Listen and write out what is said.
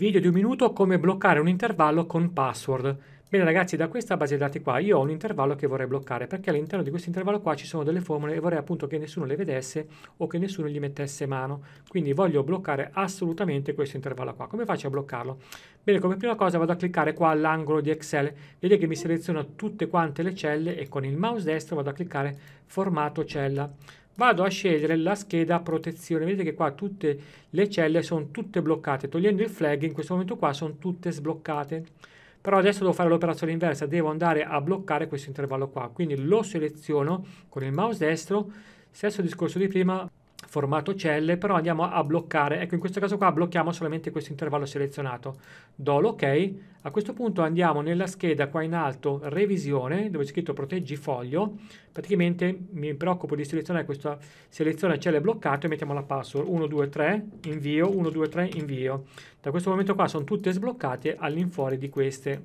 video di un minuto come bloccare un intervallo con password. Bene ragazzi, da questa base dati qua io ho un intervallo che vorrei bloccare perché all'interno di questo intervallo qua ci sono delle formule e vorrei appunto che nessuno le vedesse o che nessuno gli mettesse mano. Quindi voglio bloccare assolutamente questo intervallo qua. Come faccio a bloccarlo? Bene, come prima cosa vado a cliccare qua all'angolo di Excel. Vedete che mi seleziona tutte quante le celle e con il mouse destro vado a cliccare formato cella vado a scegliere la scheda protezione vedete che qua tutte le celle sono tutte bloccate togliendo il flag in questo momento qua sono tutte sbloccate però adesso devo fare l'operazione inversa devo andare a bloccare questo intervallo qua quindi lo seleziono con il mouse destro stesso discorso di prima formato celle, però andiamo a bloccare, ecco in questo caso qua blocchiamo solamente questo intervallo selezionato, do l'ok, a questo punto andiamo nella scheda qua in alto revisione, dove c'è scritto proteggi foglio, praticamente mi preoccupo di selezionare questa selezione celle bloccato e mettiamo la password 123 invio, 123 invio, da questo momento qua sono tutte sbloccate all'infuori di queste.